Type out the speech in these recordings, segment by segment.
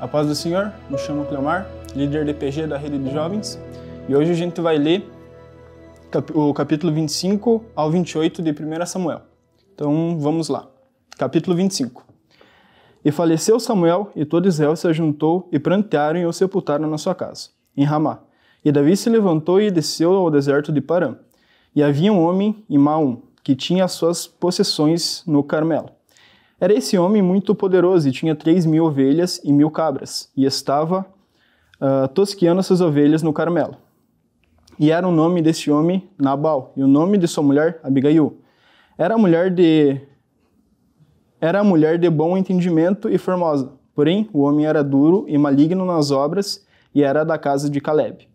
A paz do Senhor, me chamo Cleomar, líder de PG da Rede de Jovens, e hoje a gente vai ler o capítulo 25 ao 28 de 1 Samuel. Então vamos lá. Capítulo 25. E faleceu Samuel, e todo Israel se ajuntou e prantearam e o sepultaram na sua casa, em Ramá. E Davi se levantou e desceu ao deserto de Parã. E havia um homem, Maum, que tinha as suas possessões no Carmelo. Era esse homem muito poderoso e tinha três mil ovelhas e mil cabras, e estava uh, ah, tosqueando essas ovelhas no Carmelo. E era o nome desse homem Nabal, e o nome de sua mulher Abigail. Era mulher de era mulher de bom entendimento e formosa. Porém, o homem era duro e maligno nas obras, e era da casa de Caleb.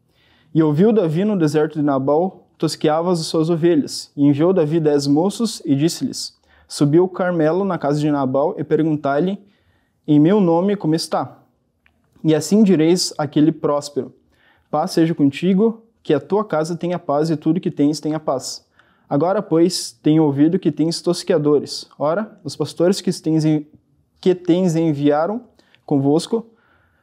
E ouviu Davi no deserto de Nabal tosqueava as suas ovelhas, e enviou Davi dez moços e disse-lhes: Subiu Carmelo na casa de Nabal e perguntar lhe em meu nome como está. E assim direis àquele próspero: Paz seja contigo, que a tua casa tenha paz e tudo que tens tenha paz. Agora, pois, tenho ouvido que tens tosqueadores. Ora, os pastores que tens, que tens enviaram convosco,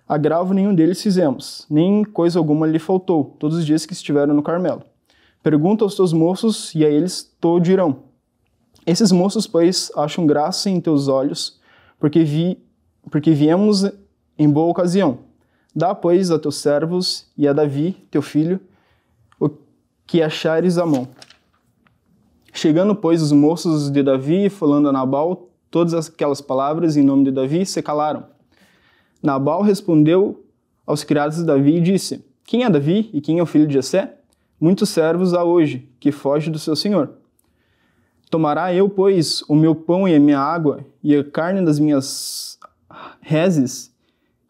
agravo nenhum deles fizemos, nem coisa alguma lhe faltou, todos os dias que estiveram no Carmelo. Pergunta aos teus moços, e a eles todo dirão. Esses moços, pois, acham graça em teus olhos, porque, vi, porque viemos em boa ocasião. Dá, pois, a teus servos e a Davi, teu filho, o que achares à mão. Chegando, pois, os moços de Davi, falando a Nabal todas aquelas palavras em nome de Davi, se calaram. Nabal respondeu aos criados de Davi e disse: Quem é Davi e quem é o filho de Jessé? Muitos servos há hoje, que foge do seu senhor. Tomará eu, pois, o meu pão e a minha água, e a carne das minhas rezes,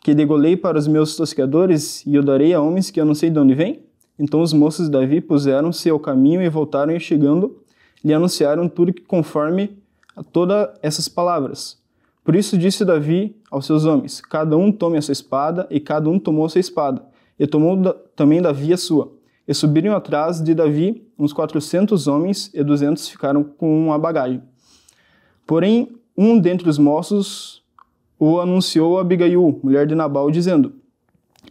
que degolei para os meus tosqueadores, e eu darei a homens que eu não sei de onde vêm? Então os moços de Davi puseram-se ao caminho e voltaram, e chegando, lhe anunciaram tudo que conforme a todas essas palavras. Por isso disse Davi aos seus homens: Cada um tome a sua espada, e cada um tomou a sua espada, e tomou também Davi a sua. E subiram atrás de Davi uns quatrocentos homens, e duzentos ficaram com a bagagem. Porém, um dentre os moços o anunciou a Abigail, mulher de Nabal, dizendo: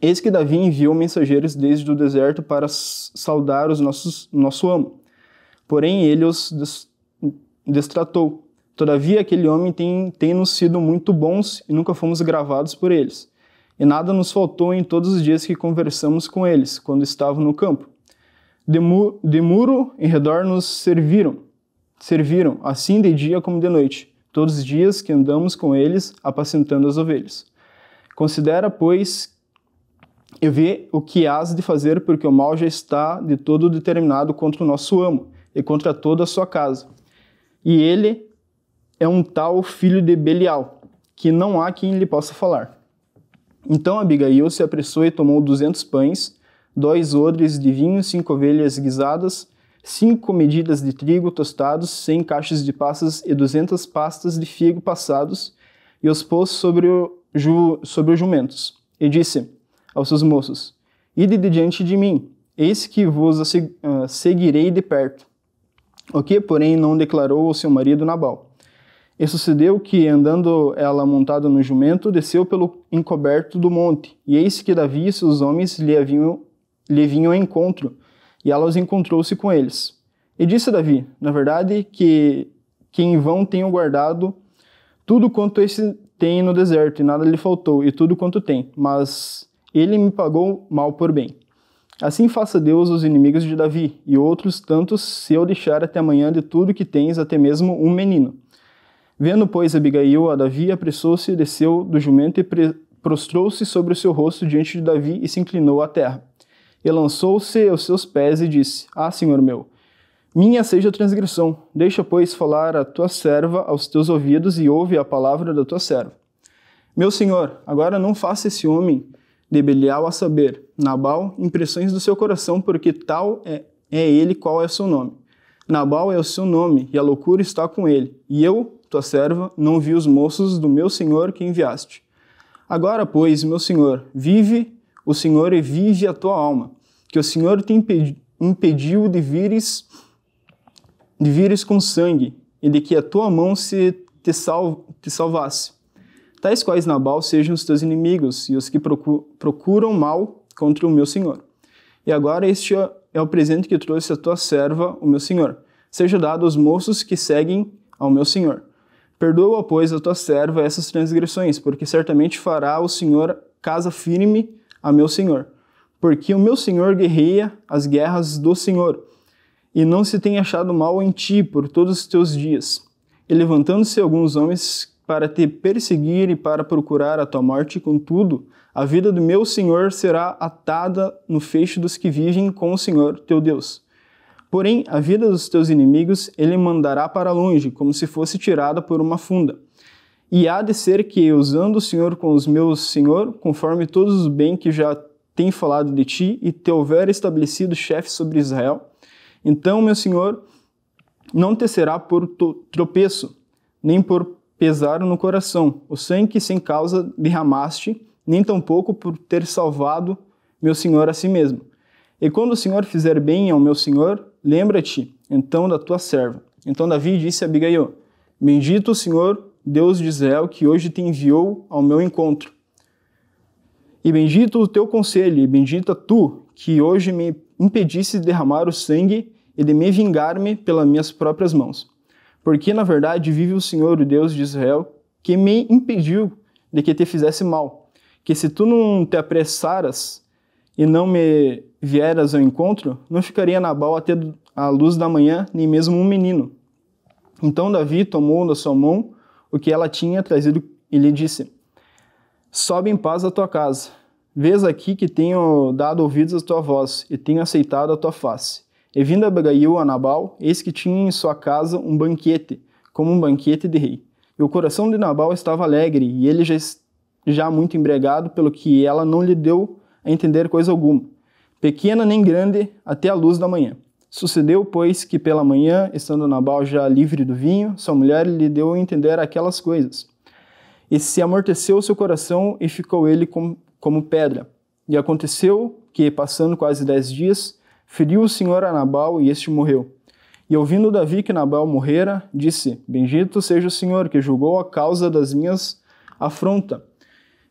Eis que Davi enviou mensageiros desde o deserto para saudar os nossos, nosso amo. Porém, ele os des, destratou. Todavia, aquele homem tem, tem nos sido muito bons e nunca fomos gravados por eles e nada nos faltou em todos os dias que conversamos com eles, quando estavam no campo. De, mu de muro em redor nos serviram, serviram, assim de dia como de noite, todos os dias que andamos com eles, apacentando as ovelhas. Considera, pois, e vê o que hás de fazer, porque o mal já está de todo determinado contra o nosso amo e contra toda a sua casa. E ele é um tal filho de Belial, que não há quem lhe possa falar. Então Abigail se apressou e tomou duzentos pães, dois odres de vinho, cinco ovelhas guisadas, cinco medidas de trigo tostados, cem caixas de passas e duzentas pastas de figo passados, e os pôs sobre, o ju, sobre os jumentos. E disse aos seus moços, Ide de diante de mim, eis que vos ah, seguirei de perto. O que, porém, não declarou o seu marido Nabal. E sucedeu que, andando ela montada no jumento, desceu pelo encoberto do monte. E eis que Davi e seus homens lhe, vinham lhe vinham ao encontro, e ela os encontrou-se com eles. E disse Davi: Na verdade, que, que em vão tenho guardado tudo quanto esse tem no deserto, e nada lhe faltou, e tudo quanto tem, mas ele me pagou mal por bem. Assim faça Deus os inimigos de Davi, e outros tantos, se eu deixar até amanhã de tudo que tens, até mesmo um menino. Vendo, pois, Abigail a Davi, apressou-se, desceu do jumento e prostrou-se sobre o seu rosto diante de Davi e se inclinou à terra. E lançou-se aos seus pés e disse: Ah, senhor meu, minha seja a transgressão. Deixa, pois, falar a tua serva aos teus ouvidos e ouve a palavra da tua serva. Meu senhor, agora não faça esse homem de Belial a saber, Nabal, impressões do seu coração, porque tal é, é ele qual é o seu nome. Nabal é o seu nome, e a loucura está com ele, e eu tua serva, não vi os moços do meu senhor que enviaste. Agora, pois, meu senhor, vive o senhor e vive a tua alma, que o senhor te impediu de vires, de vires com sangue, e de que a tua mão se te, sal, te salvasse. Tais quais Nabal sejam os teus inimigos e os que procuram mal contra o meu senhor. E agora este é o presente que trouxe a tua serva, o meu senhor. Seja dado aos moços que seguem ao meu senhor. Perdoa, pois, a tua serva essas transgressões, porque certamente fará o Senhor casa firme a meu Senhor. Porque o meu Senhor guerreia as guerras do Senhor, e não se tem achado mal em ti por todos os teus dias. E levantando-se alguns homens para te perseguir e para procurar a tua morte, contudo, a vida do meu Senhor será atada no fecho dos que vivem com o Senhor teu Deus Porém, a vida dos teus inimigos ele mandará para longe, como se fosse tirada por uma funda. E há de ser que, usando o Senhor com os meus, Senhor, conforme todos os bens que já tem falado de ti, e te houver estabelecido chefe sobre Israel, então, meu Senhor, não te será por tropeço, nem por pesar no coração, o sangue que sem causa derramaste, nem tampouco por ter salvado meu Senhor a si mesmo. E quando o Senhor fizer bem ao meu Senhor, Lembra-te então da tua serva. Então Davi disse a Abigail: Bendito o Senhor, Deus de Israel, que hoje te enviou ao meu encontro. E bendito o teu conselho, e bendita tu, que hoje me impedisse de derramar o sangue e de me vingar-me pelas minhas próprias mãos. Porque, na verdade, vive o Senhor, o Deus de Israel, que me impediu de que te fizesse mal. Que se tu não te apressaras e não me vieras ao encontro, não ficaria Nabal até a luz da manhã, nem mesmo um menino. Então Davi tomou da sua mão o que ela tinha trazido e lhe disse: Sobe em paz à tua casa. Vês aqui que tenho dado ouvidos à tua voz e tenho aceitado a tua face. E vindo Abigail a Nabal, eis que tinha em sua casa um banquete, como um banquete de rei. E o coração de Nabal estava alegre, e ele já, já muito embregado pelo que ela não lhe deu a entender coisa alguma pequena nem grande, até a luz da manhã. Sucedeu, pois, que pela manhã, estando Nabal já livre do vinho, sua mulher lhe deu a entender aquelas coisas. E se amorteceu seu coração e ficou ele com, como pedra. E aconteceu que, passando quase dez dias, feriu o Senhor a Nabal e este morreu. E ouvindo Davi que Nabal morrera, disse: Bendito seja o Senhor, que julgou a causa das minhas afronta,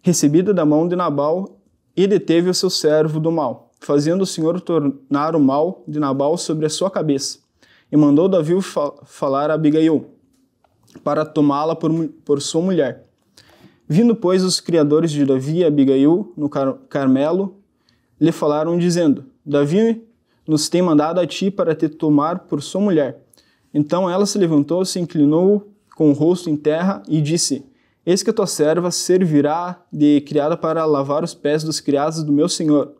recebida da mão de Nabal, e deteve o seu servo do mal fazendo o Senhor tornar o mal de Nabal sobre a sua cabeça. E mandou Davi fa falar a Abigail, para tomá-la por, por sua mulher. Vindo, pois, os criadores de Davi e Abigail no Car Carmelo, lhe falaram, dizendo: Davi nos tem mandado a ti para te tomar por sua mulher. Então ela se levantou, se inclinou com o rosto em terra e disse: Eis que a tua serva servirá de criada para lavar os pés dos criados do meu senhor.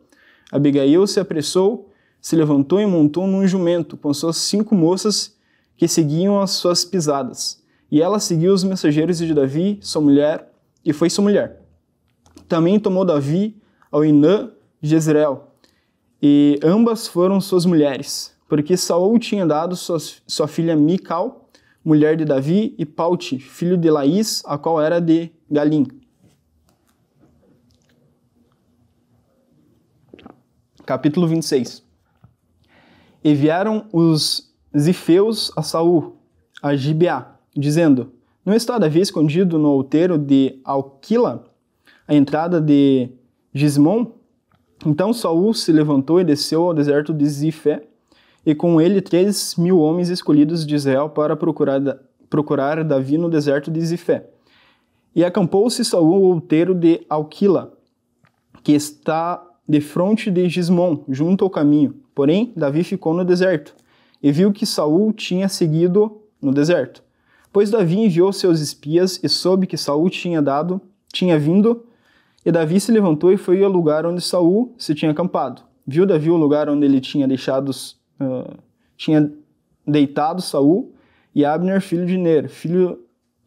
Abigail se apressou, se levantou e montou num jumento com suas cinco moças que seguiam as suas pisadas. E ela seguiu os mensageiros de Davi, sua mulher, e foi sua mulher. Também tomou Davi ao Inã de Jezreel, e ambas foram suas mulheres, porque Saul tinha dado sua, sua filha Mical, mulher de Davi, e Paute, filho de Laís, a qual era de Galim. capítulo 26. E vieram os zifeus a Saul, a Gibeá, dizendo: Não está Davi escondido no outeiro de Alquila, a entrada de Gismon? Então Saul se levantou e desceu ao deserto de Zifé, e com ele três mil homens escolhidos de Israel para procurar, procurar Davi no deserto de Zifé. E acampou-se Saul no outeiro de Alquila, que está de fronte de Gismon, junto ao caminho. Porém, Davi ficou no deserto, e viu que Saul tinha seguido no deserto. Pois Davi enviou seus espias e soube que Saul tinha dado, tinha vindo, e Davi se levantou e foi ao lugar onde Saul se tinha acampado. Viu Davi o lugar onde ele tinha deixado, uh, tinha deitado Saul e Abner, filho de Ner, filho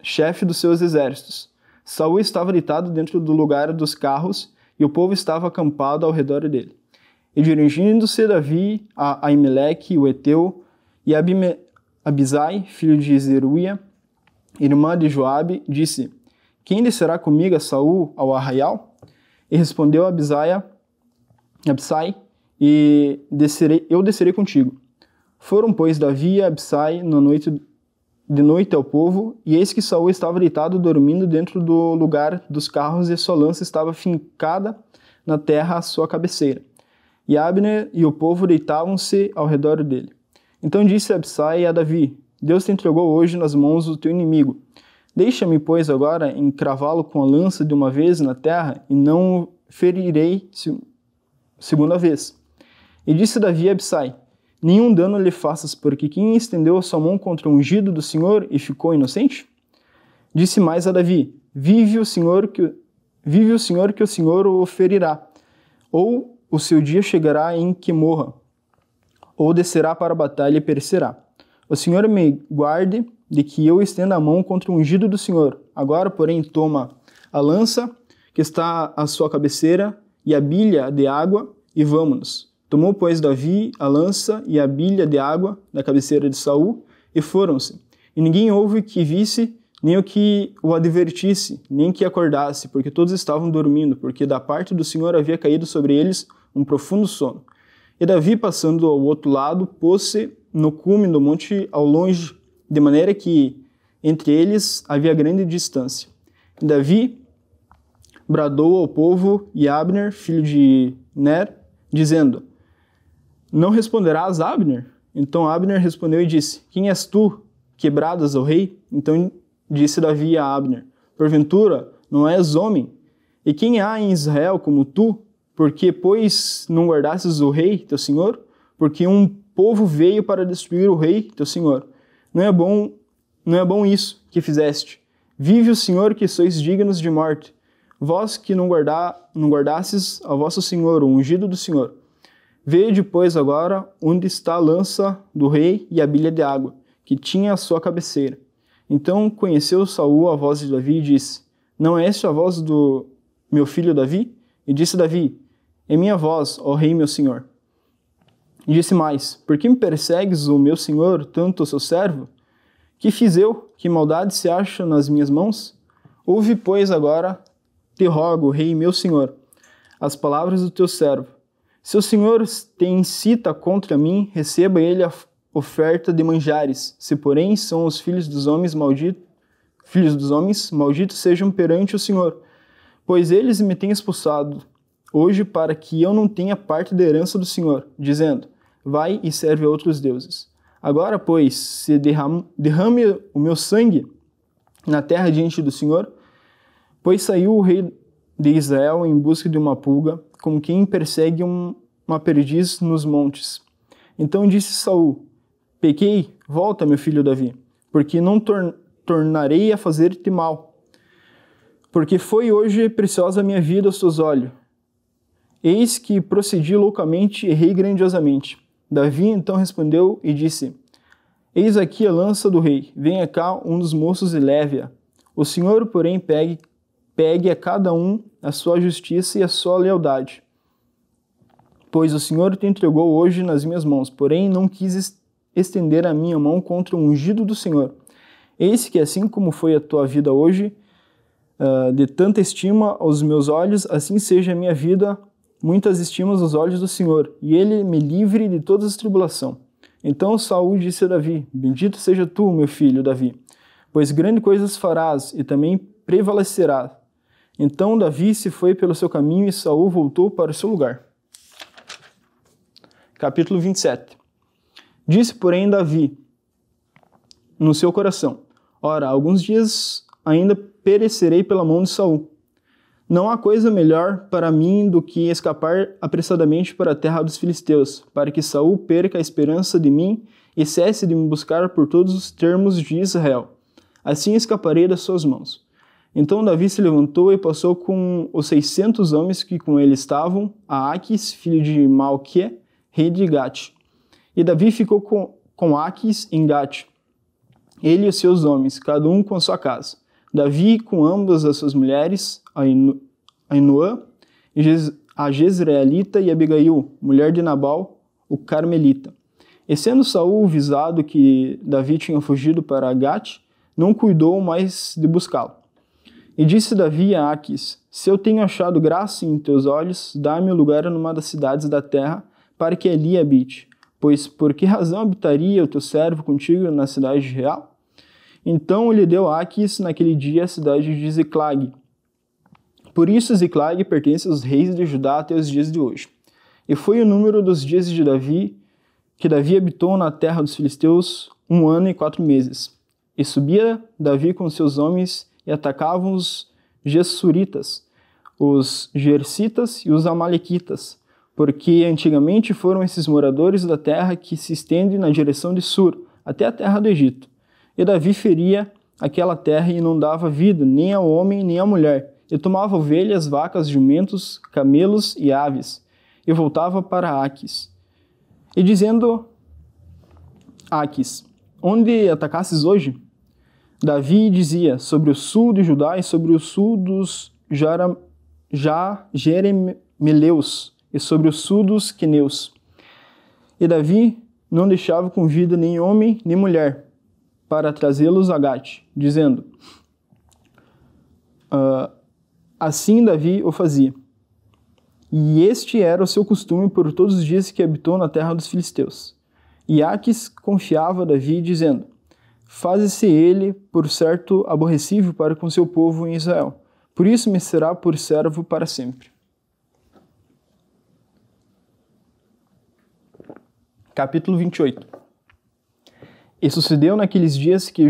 chefe dos seus exércitos. Saul estava deitado dentro do lugar dos carros e o povo estava acampado ao redor dele. E dirigindo-se Davi a Aimeleque, o Eteu, e Abime, Abisai, filho de Zeruia, irmã de Joabe, disse: Quem descerá comigo a Saul ao arraial? E respondeu Abisai: Abisai, e descerei, eu descerei contigo. Foram, pois, Davi e Abisai na noite de noite ao povo, e eis que Saul estava deitado dormindo dentro do lugar dos carros, e sua lança estava fincada na terra à sua cabeceira. E Abner e o povo deitavam-se ao redor dele. Então disse Absai a Davi: Deus te entregou hoje nas mãos do teu inimigo. Deixa-me, pois, agora encravá-lo com a lança de uma vez na terra, e não o ferirei segunda vez. E disse Davi a Absai: nenhum dano lhe faças, porque quem estendeu a sua mão contra o ungido do Senhor e ficou inocente? Disse mais a Davi: Vive o Senhor que vive o Senhor que o Senhor o ferirá, ou o seu dia chegará em que morra, ou descerá para a batalha e perecerá. O Senhor me guarde de que eu estenda a mão contra o ungido do Senhor. Agora, porém, toma a lança que está à sua cabeceira e a bilha de água e vamos-nos Tomou, pois, Davi a lança e a bilha de água da cabeceira de Saul e foram-se. E ninguém houve que visse, nem o que o advertisse, nem que acordasse, porque todos estavam dormindo, porque da parte do Senhor havia caído sobre eles um profundo sono. E Davi, passando ao outro lado, pôs-se no cume do monte ao longe, de maneira que entre eles havia grande distância. E Davi bradou ao povo e Abner, filho de Ner, dizendo: não responderás Abner? Então Abner respondeu e disse: Quem és tu, quebradas ao rei? Então disse Davi a Abner: Porventura, não és homem? E quem há em Israel como tu? Porque, pois, não guardastes o rei, teu senhor? Porque um povo veio para destruir o rei, teu senhor. Não é bom, não é bom isso que fizeste. Vive o senhor que sois dignos de morte. Vós que não, guardar, não guardastes ao vosso senhor, o ungido do senhor. Veio depois agora onde está a lança do rei e a bilha de água, que tinha à sua cabeceira. Então conheceu Saul a voz de Davi e disse: Não é esta a voz do meu filho Davi? E disse Davi: É minha voz, ó rei meu senhor. E disse mais: Por que me persegues, o meu senhor, tanto o seu servo? Que fiz eu? Que maldade se acha nas minhas mãos? Ouve, pois, agora, te rogo, rei meu senhor, as palavras do teu servo se o Senhor tem incita contra mim, receba ele a oferta de manjares. Se, porém, são os filhos dos homens malditos, filhos dos homens, malditos sejam perante o Senhor, pois eles me têm expulsado hoje para que eu não tenha parte da herança do Senhor, dizendo: Vai e serve a outros deuses. Agora, pois, se derrame o meu sangue na terra diante do Senhor, pois saiu o rei de Israel em busca de uma pulga como quem persegue um, uma perdiz nos montes. Então disse Saul: Pequei, volta, meu filho Davi, porque não tor tornarei a fazer-te mal. Porque foi hoje preciosa a minha vida aos teus olhos. Eis que procedi loucamente e errei grandiosamente. Davi então respondeu e disse: Eis aqui a lança do rei, venha cá um dos moços e leve-a. O senhor, porém, pegue, pegue a cada um a sua justiça e a sua lealdade. Pois o Senhor te entregou hoje nas minhas mãos, porém não quis estender a minha mão contra o ungido do Senhor. Eis que, assim como foi a tua vida hoje, ah, de tanta estima aos meus olhos, assim seja a minha vida, muitas estimas aos olhos do Senhor, e ele me livre de todas as tribulação. Então Saúl disse a Davi: Bendito seja tu, meu filho Davi, pois grandes coisas farás e também prevalecerás então Davi se foi pelo seu caminho e Saul voltou para o seu lugar. Capítulo 27. Disse, porém, Davi no seu coração: Ora, alguns dias ainda perecerei pela mão de Saul. Não há coisa melhor para mim do que escapar apressadamente para a terra dos filisteus, para que Saul perca a esperança de mim e cesse de me buscar por todos os termos de Israel. Assim escaparei das suas mãos. Então Davi se levantou e passou com os seiscentos homens que com ele estavam, a Aquis, filho de Malquê, rei de Gate. E Davi ficou com, com Aquis em Gate, ele e os seus homens, cada um com a sua casa. Davi com ambas as suas mulheres, Ainoã, a Jezreelita e Abigail, mulher de Nabal, o Carmelita. E sendo Saul visado que Davi tinha fugido para Gate, não cuidou mais de buscá-lo. E disse Davi a Aques: Se eu tenho achado graça em teus olhos, dá-me o um lugar numa das cidades da terra, para que ali habite. Pois por que razão habitaria o teu servo contigo na cidade real? Então lhe deu Aques naquele dia a cidade de Ziclag. Por isso Ziclag pertence aos reis de Judá até os dias de hoje. E foi o número dos dias de Davi, que Davi habitou na terra dos filisteus um ano e quatro meses. E subia Davi com seus homens e atacavam os Gessuritas, os Gersitas e os Amalequitas, porque antigamente foram esses moradores da terra que se estende na direção de Sur, até a terra do Egito. E Davi feria aquela terra e não dava vida nem ao homem nem à mulher, e tomava ovelhas, vacas, jumentos, camelos e aves, e voltava para Aques. E dizendo Aques, onde atacasses hoje, Davi dizia sobre o sul de Judá e sobre o sul dos Jaram, ja, Jeremeleus e sobre o sul dos Queneus. E Davi não deixava com vida nem homem nem mulher para trazê-los a Gate, dizendo: uh, Assim Davi o fazia. E este era o seu costume por todos os dias que habitou na terra dos filisteus. E Aques confiava a Davi, dizendo: faz se ele por certo aborrecível para com seu povo em Israel. Por isso me será por servo para sempre. Capítulo 28 E sucedeu naqueles dias que,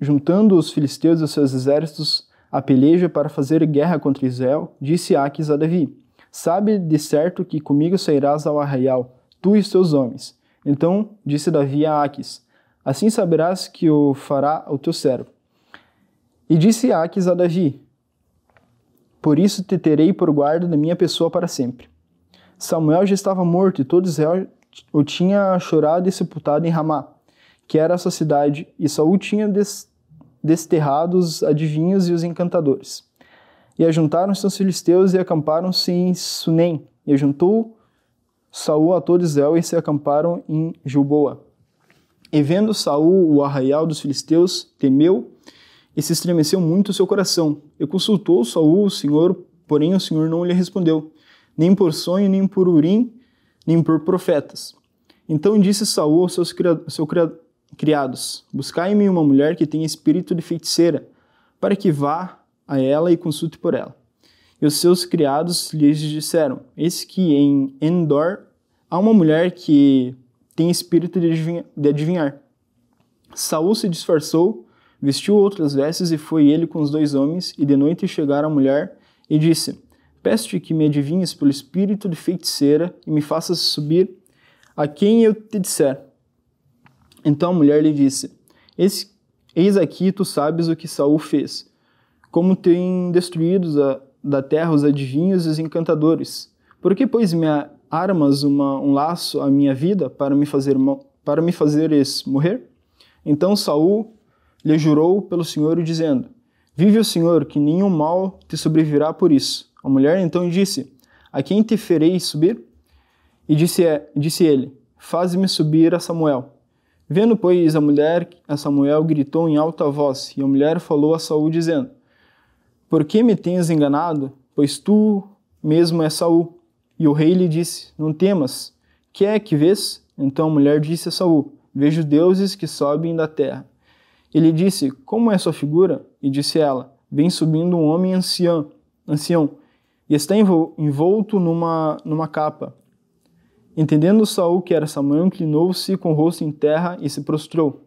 juntando os filisteus e seus exércitos a peleja para fazer guerra contra Israel, disse Aques a Davi: Sabe de certo que comigo sairás ao arraial, tu e seus homens. Então disse Davi a Aques: Assim saberás que o fará o teu servo. E disse Aques a Davi: Por isso te terei por guarda da minha pessoa para sempre. Samuel já estava morto e todo Israel o tinha chorado e sepultado em Ramá, que era a sua cidade, e Saul tinha des desterrado os adivinhos e os encantadores. E ajuntaram-se os filisteus e acamparam-se em Sunem, e ajuntou Saul a todo Israel e se acamparam em Gilboa. E vendo Saul o arraial dos filisteus, temeu e se estremeceu muito o seu coração. E consultou Saul o Senhor, porém o Senhor não lhe respondeu, nem por sonho, nem por urim, nem por profetas. Então disse Saul aos seus criados: Buscai-me uma mulher que tenha espírito de feiticeira, para que vá a ela e consulte por ela. E os seus criados lhes disseram: Eis que em Endor há uma mulher que tem espírito de adivinhar. De adivinhar. Saul se disfarçou, vestiu outras vestes e foi ele com os dois homens, e de noite chegaram a mulher e disse: Peço-te que me adivinhes pelo espírito de feiticeira e me faças subir a quem eu te disser. Então a mulher lhe disse: Eis, aqui tu sabes o que Saul fez, como tem destruído a, da terra os adivinhos e os encantadores. Por que, pois, me, a, armas uma, um laço à minha vida para me fazer para me fazeres morrer? Então Saul lhe jurou pelo Senhor, dizendo: Vive o Senhor, que nenhum mal te sobrevirá por isso. A mulher então disse: A quem te ferei subir? E disse, disse ele: Faze-me subir a Samuel. Vendo, pois, a mulher, a Samuel gritou em alta voz, e a mulher falou a Saul, dizendo: Por que me tens enganado? Pois tu mesmo és Saul. E o rei lhe disse: Não temas, que é que vês? Então a mulher disse a Saul: Vejo deuses que sobem da terra. Ele disse: Como é sua figura? E disse ela: Vem subindo um homem ancião, ancião e está envolto numa, numa capa. Entendendo Saul que era Samuel, inclinou-se com o rosto em terra e se prostrou.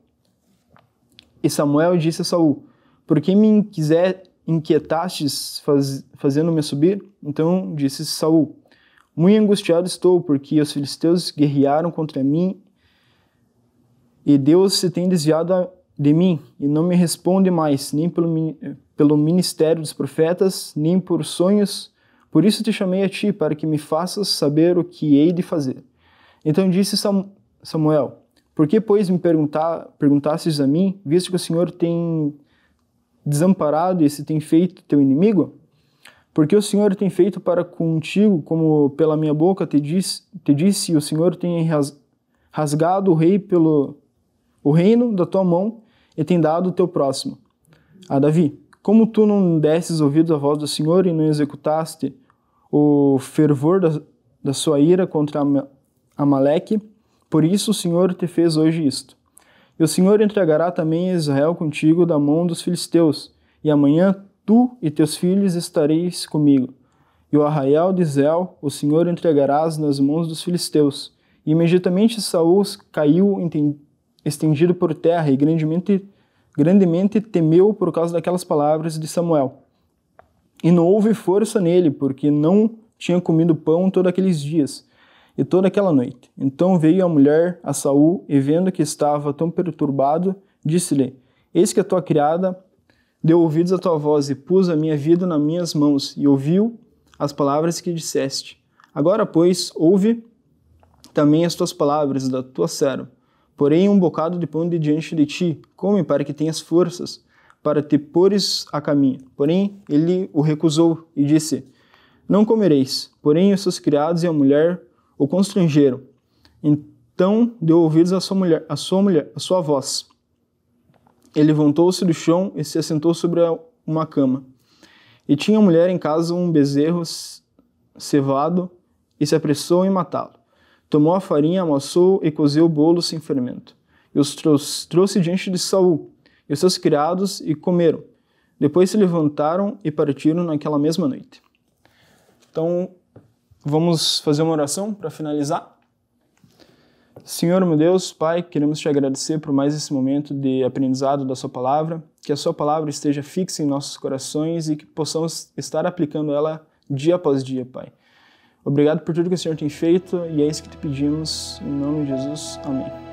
E Samuel disse a Saul: Por que me inquietastes faz, fazendo-me subir? Então disse Saul: muito angustiado estou, porque os filisteus guerrearam contra mim e Deus se tem desviado de mim e não me responde mais, nem pelo, pelo ministério dos profetas, nem por sonhos. Por isso te chamei a ti, para que me faças saber o que hei de fazer. Então disse Samuel: Por que, pois, me perguntar, perguntastes a mim, visto que o Senhor tem desamparado e se tem feito teu inimigo? Porque o Senhor tem feito para contigo, como pela minha boca te, disse, te disse, o Senhor tem rasgado o rei pelo o reino da tua mão e tem dado o teu próximo. A Davi, como tu não desses ouvidos à voz do Senhor e não executaste o fervor da, da sua ira contra Amaleque, por isso o Senhor te fez hoje isto. E o Senhor entregará também Israel contigo da mão dos filisteus, e amanhã tu e teus filhos estareis comigo. E o arraial de Zel o Senhor entregarás nas mãos dos filisteus. E imediatamente Saul caiu estendido por terra e grandemente, grandemente temeu por causa daquelas palavras de Samuel. E não houve força nele, porque não tinha comido pão todos aqueles dias e toda aquela noite. Então veio a mulher a Saul e vendo que estava tão perturbado, disse-lhe: Eis que a tua criada deu ouvidos à tua voz e pus a minha vida nas minhas mãos e ouviu as palavras que disseste. Agora, pois, ouve também as tuas palavras da tua serva. Porém, um bocado de pão de diante de ti, come para que tenhas forças, para te pôres a caminho. Porém, ele o recusou e disse: Não comereis. Porém, os seus criados e a mulher o constrangeram. Então deu ouvidos à sua mulher, à sua mulher, à sua voz. Ele levantou-se do chão e se assentou sobre uma cama. E tinha a mulher em casa um bezerro cevado e se apressou em matá-lo. Tomou a farinha, amassou e cozeu o bolo sem fermento. E os trouxe, trouxe diante de Saul e os seus criados e comeram. Depois se levantaram e partiram naquela mesma noite. Então, vamos fazer uma oração para finalizar. Senhor meu Deus, Pai, queremos te agradecer por mais esse momento de aprendizado da Sua palavra, que a Sua palavra esteja fixa em nossos corações e que possamos estar aplicando ela dia após dia, Pai. Obrigado por tudo que o Senhor tem feito e é isso que te pedimos, em nome de Jesus. Amém.